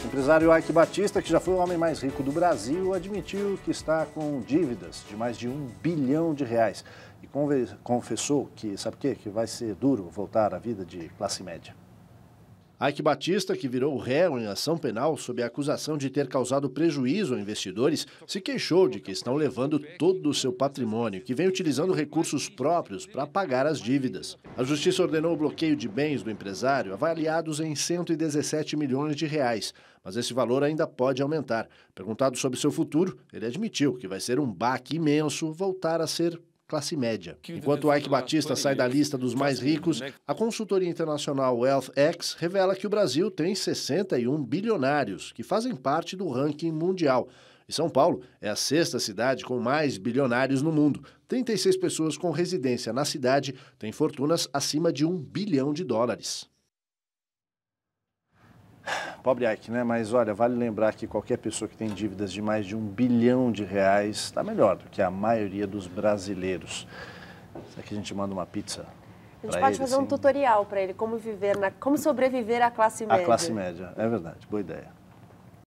O empresário Ike Batista, que já foi o homem mais rico do Brasil, admitiu que está com dívidas de mais de um bilhão de reais e confessou que, sabe o quê? Que vai ser duro voltar à vida de classe média. Ike Batista, que virou réu em ação penal sob a acusação de ter causado prejuízo a investidores, se queixou de que estão levando todo o seu patrimônio, que vem utilizando recursos próprios para pagar as dívidas. A justiça ordenou o bloqueio de bens do empresário avaliados em 117 milhões de reais, mas esse valor ainda pode aumentar. Perguntado sobre seu futuro, ele admitiu que vai ser um baque imenso voltar a ser classe média. Enquanto o Ike né, Batista sai da lista dos mais ricos, né? a consultoria internacional WealthX revela que o Brasil tem 61 bilionários que fazem parte do ranking mundial. E São Paulo é a sexta cidade com mais bilionários no mundo. 36 pessoas com residência na cidade têm fortunas acima de um bilhão de dólares. Pobre é Ike, né? Mas olha, vale lembrar que qualquer pessoa que tem dívidas de mais de um bilhão de reais está melhor do que a maioria dos brasileiros. Será que a gente manda uma pizza? A gente pode ele, fazer um assim? tutorial para ele, como viver na, como sobreviver à classe média. À classe média, é verdade, boa ideia.